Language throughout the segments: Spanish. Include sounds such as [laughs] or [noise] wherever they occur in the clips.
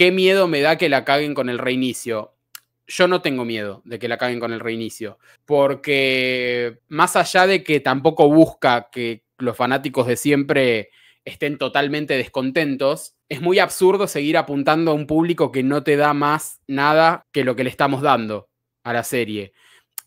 ¿Qué miedo me da que la caguen con el reinicio? Yo no tengo miedo de que la caguen con el reinicio, porque más allá de que tampoco busca que los fanáticos de siempre estén totalmente descontentos, es muy absurdo seguir apuntando a un público que no te da más nada que lo que le estamos dando a la serie.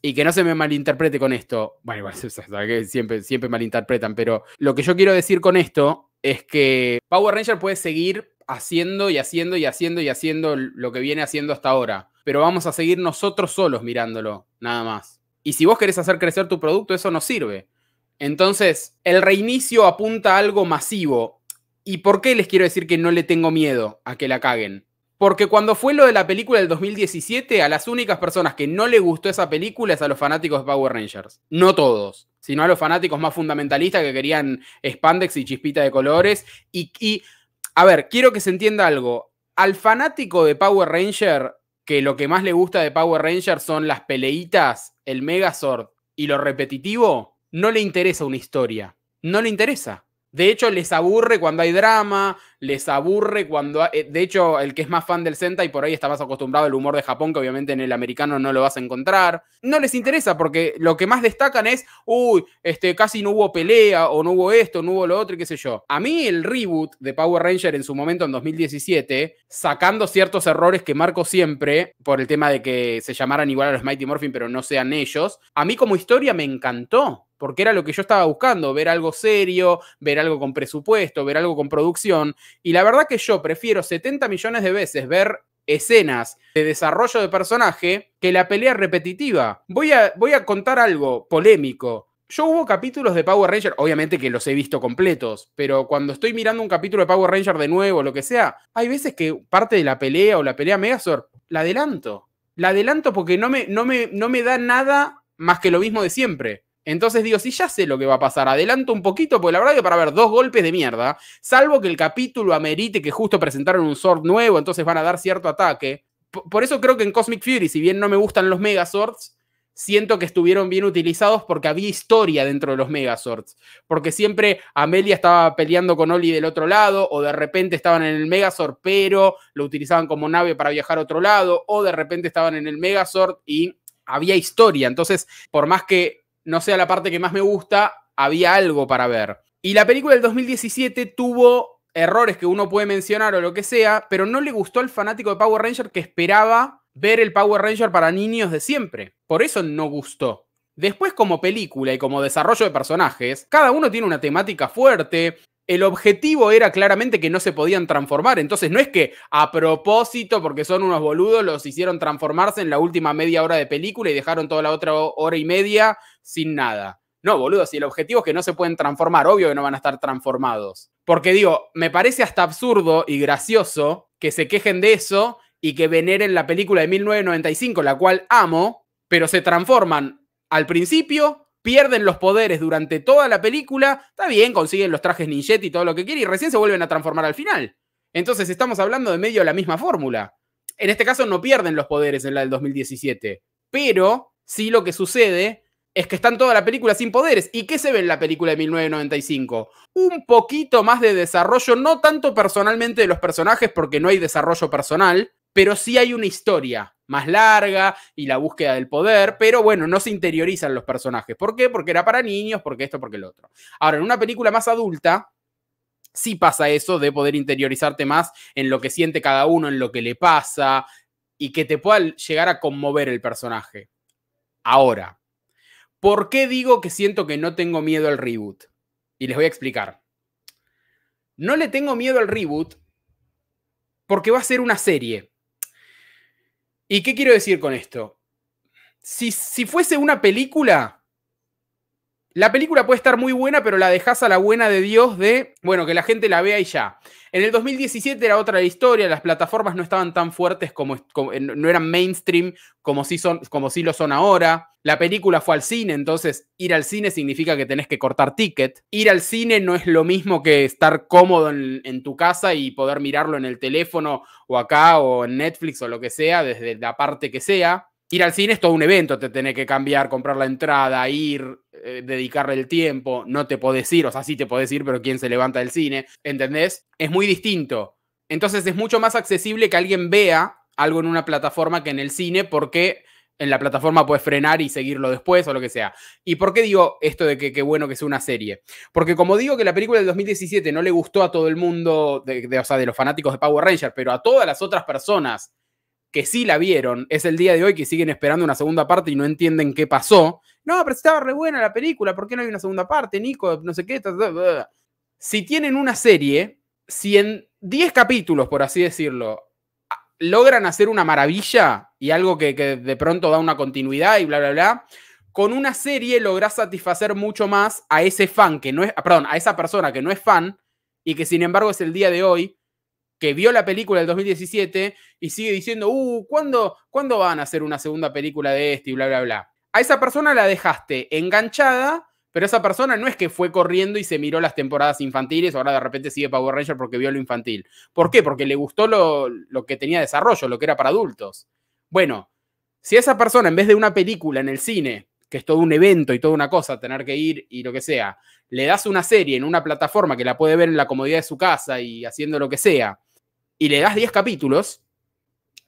Y que no se me malinterprete con esto. Bueno, igual [laughs] siempre, siempre malinterpretan, pero lo que yo quiero decir con esto es que Power Ranger puede seguir haciendo y haciendo y haciendo y haciendo lo que viene haciendo hasta ahora. Pero vamos a seguir nosotros solos mirándolo, nada más. Y si vos querés hacer crecer tu producto, eso no sirve. Entonces, el reinicio apunta a algo masivo. ¿Y por qué les quiero decir que no le tengo miedo a que la caguen? Porque cuando fue lo de la película del 2017, a las únicas personas que no le gustó esa película es a los fanáticos de Power Rangers. No todos, sino a los fanáticos más fundamentalistas que querían spandex y chispita de colores. Y, y a ver, quiero que se entienda algo. Al fanático de Power Ranger, que lo que más le gusta de Power Ranger son las peleitas, el Megazord y lo repetitivo, no le interesa una historia. No le interesa. De hecho, les aburre cuando hay drama, les aburre cuando... Eh, de hecho, el que es más fan del y por ahí está más acostumbrado al humor de Japón, que obviamente en el americano no lo vas a encontrar. No les interesa porque lo que más destacan es, uy, este, casi no hubo pelea, o no hubo esto, no hubo lo otro, y qué sé yo. A mí el reboot de Power Ranger en su momento, en 2017, sacando ciertos errores que marco siempre por el tema de que se llamaran igual a los Mighty Morphin, pero no sean ellos, a mí como historia me encantó porque era lo que yo estaba buscando, ver algo serio, ver algo con presupuesto, ver algo con producción. Y la verdad que yo prefiero 70 millones de veces ver escenas de desarrollo de personaje que la pelea repetitiva. Voy a, voy a contar algo polémico. Yo hubo capítulos de Power Ranger, obviamente que los he visto completos, pero cuando estoy mirando un capítulo de Power Ranger de nuevo, lo que sea, hay veces que parte de la pelea o la pelea Megazord la adelanto. La adelanto porque no me, no me, no me da nada más que lo mismo de siempre. Entonces digo, si ya sé lo que va a pasar, adelanto un poquito, porque la verdad que para ver dos golpes de mierda, salvo que el capítulo amerite que justo presentaron un sword nuevo, entonces van a dar cierto ataque. Por eso creo que en Cosmic Fury, si bien no me gustan los Megazords, siento que estuvieron bien utilizados porque había historia dentro de los Megazords. Porque siempre Amelia estaba peleando con Oli del otro lado, o de repente estaban en el Megazord, pero lo utilizaban como nave para viajar a otro lado, o de repente estaban en el Megazord y había historia. Entonces, por más que no sea la parte que más me gusta, había algo para ver. Y la película del 2017 tuvo errores que uno puede mencionar o lo que sea, pero no le gustó al fanático de Power Ranger que esperaba ver el Power Ranger para niños de siempre. Por eso no gustó. Después como película y como desarrollo de personajes, cada uno tiene una temática fuerte, el objetivo era claramente que no se podían transformar. Entonces no es que a propósito, porque son unos boludos, los hicieron transformarse en la última media hora de película y dejaron toda la otra hora y media sin nada. No, boludos, si el objetivo es que no se pueden transformar, obvio que no van a estar transformados. Porque digo, me parece hasta absurdo y gracioso que se quejen de eso y que veneren la película de 1995, la cual amo, pero se transforman al principio, pierden los poderes durante toda la película, está bien, consiguen los trajes ninjet y todo lo que quieren y recién se vuelven a transformar al final. Entonces estamos hablando de medio de la misma fórmula. En este caso no pierden los poderes en la del 2017, pero sí lo que sucede es que están toda la película sin poderes. ¿Y qué se ve en la película de 1995? Un poquito más de desarrollo, no tanto personalmente de los personajes, porque no hay desarrollo personal, pero sí hay una historia más larga y la búsqueda del poder, pero bueno, no se interiorizan los personajes. ¿Por qué? Porque era para niños, porque esto, porque el otro. Ahora, en una película más adulta, sí pasa eso de poder interiorizarte más en lo que siente cada uno, en lo que le pasa, y que te pueda llegar a conmover el personaje. Ahora, ¿por qué digo que siento que no tengo miedo al reboot? Y les voy a explicar. No le tengo miedo al reboot porque va a ser una serie. ¿Y qué quiero decir con esto? Si, si fuese una película, la película puede estar muy buena, pero la dejas a la buena de Dios de, bueno, que la gente la vea y ya. En el 2017 era otra historia, las plataformas no estaban tan fuertes como, no eran mainstream como sí, son, como lo son ahora. La película fue al cine, entonces ir al cine significa que tenés que cortar ticket. Ir al cine no es lo mismo que estar cómodo en, en tu casa y poder mirarlo en el teléfono o acá o en Netflix o lo que sea, desde la parte que sea ir al cine es todo un evento, te tenés que cambiar, comprar la entrada, ir, eh, dedicarle el tiempo, no te podés ir, o sea, sí te podés ir, pero ¿quién se levanta del cine? ¿Entendés? Es muy distinto. Entonces es mucho más accesible que alguien vea algo en una plataforma que en el cine porque en la plataforma puedes frenar y seguirlo después o lo que sea. ¿Y por qué digo esto de que qué bueno que sea una serie? Porque como digo que la película del 2017 no le gustó a todo el mundo, de, o sea, de los fanáticos de Power Rangers, pero a todas las otras personas que sí la vieron, es el día de hoy que siguen esperando una segunda parte y no entienden qué pasó. No, pero estaba re buena la película, ¿por qué no hay una segunda parte, Nico? No sé qué. Si tienen una serie, si en 10 capítulos, por así decirlo, logran hacer una maravilla y algo que, de pronto da una continuidad y bla, bla, bla, con una serie lográs satisfacer mucho más a ese fan que no es, perdón, a esa persona que no es fan y que sin embargo es el día de hoy que vio la película del 2017 y sigue diciendo, uh, ¿cuándo, van a hacer una segunda película de este y bla, bla, bla? A esa persona la dejaste enganchada, pero esa persona no es que fue corriendo y se miró las temporadas infantiles, ahora de repente sigue Power Ranger porque vio lo infantil. ¿Por qué? Porque le gustó lo, lo que tenía desarrollo, lo que era para adultos. Bueno, si esa persona en vez de una película en el cine que es todo un evento y toda una cosa, tener que ir y lo que sea, le das una serie en una plataforma que la puede ver en la comodidad de su casa y haciendo lo que sea, y le das 10 capítulos,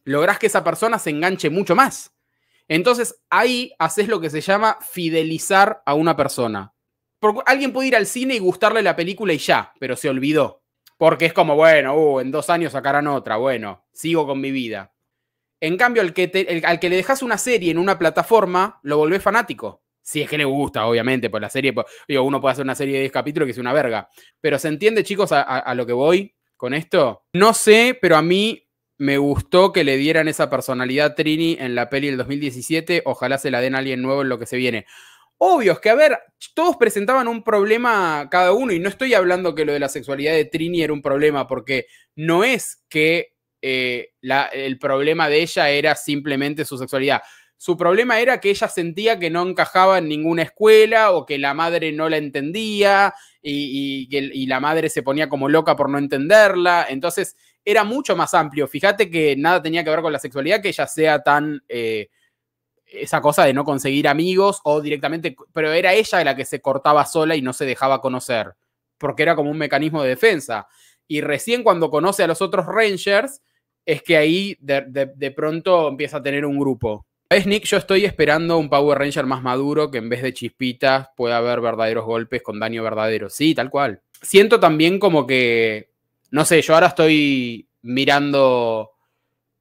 lográs que esa persona se enganche mucho más. Entonces ahí haces lo que se llama fidelizar a una persona. Porque alguien puede ir al cine y gustarle la película y ya, pero se olvidó. Porque es como, bueno, uh, en dos años sacarán otra, bueno, sigo con mi vida. En cambio, al que, al que le dejas una serie en una plataforma, lo volvés fanático. Si es que le gusta, obviamente, por pues la serie, pues, digo, uno puede hacer una serie de 10 capítulos que es una verga. Pero se entiende, chicos, a lo que voy con esto. No sé, pero a mí me gustó que le dieran esa personalidad a Trini en la peli del 2017. Ojalá se la den a alguien nuevo en lo que se viene. Obvio, es que a ver, todos presentaban un problema cada uno y no estoy hablando que lo de la sexualidad de Trini era un problema, porque no es que eh, el problema de ella era simplemente su sexualidad. Su problema era que ella sentía que no encajaba en ninguna escuela o que la madre no la entendía y, la madre se ponía como loca por no entenderla. Entonces era mucho más amplio. Fíjate que nada tenía que ver con la sexualidad, que ella sea tan... Eh, esa cosa de no conseguir amigos o directamente, pero era ella la que se cortaba sola y no se dejaba conocer, porque era como un mecanismo de defensa. Y recién cuando conoce a los otros Rangers, es que ahí de, de pronto empieza a tener un grupo. Snick, Nick? Yo estoy esperando un Power Ranger más maduro que en vez de chispitas pueda haber verdaderos golpes con daño verdadero. Sí, tal cual. Siento también como que, no sé, yo ahora estoy mirando,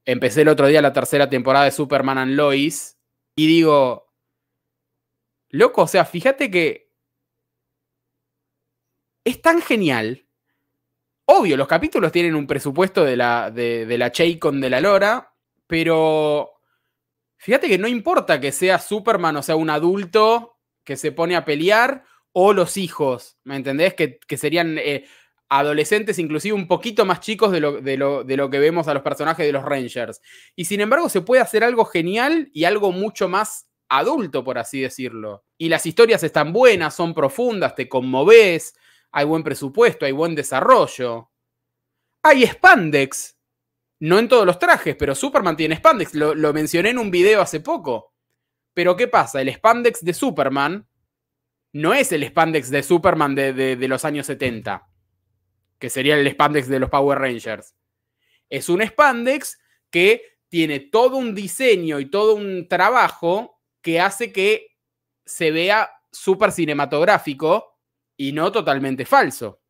empecé el otro día la tercera temporada de Superman and Lois y digo, loco, o sea, fíjate que es tan genial Obvio, los capítulos tienen un presupuesto de la, de, de de la Lora, pero Fíjate que no importa que sea Superman, o sea, un adulto que se pone a pelear, o los hijos, ¿me entendés? Que, serían eh, adolescentes, inclusive un poquito más chicos de lo, de, lo, de lo que vemos a los personajes de los Rangers. Y sin embargo, se puede hacer algo genial y algo mucho más adulto, por así decirlo. Y las historias están buenas, son profundas, te conmoves, hay buen presupuesto, hay buen desarrollo. Hay spandex. No en todos los trajes, pero Superman tiene spandex. Lo, mencioné en un video hace poco. Pero ¿qué pasa? El spandex de Superman no es el spandex de Superman de, de los años 70, que sería el spandex de los Power Rangers. Es un spandex que tiene todo un diseño y todo un trabajo que hace que se vea súper cinematográfico y no totalmente falso.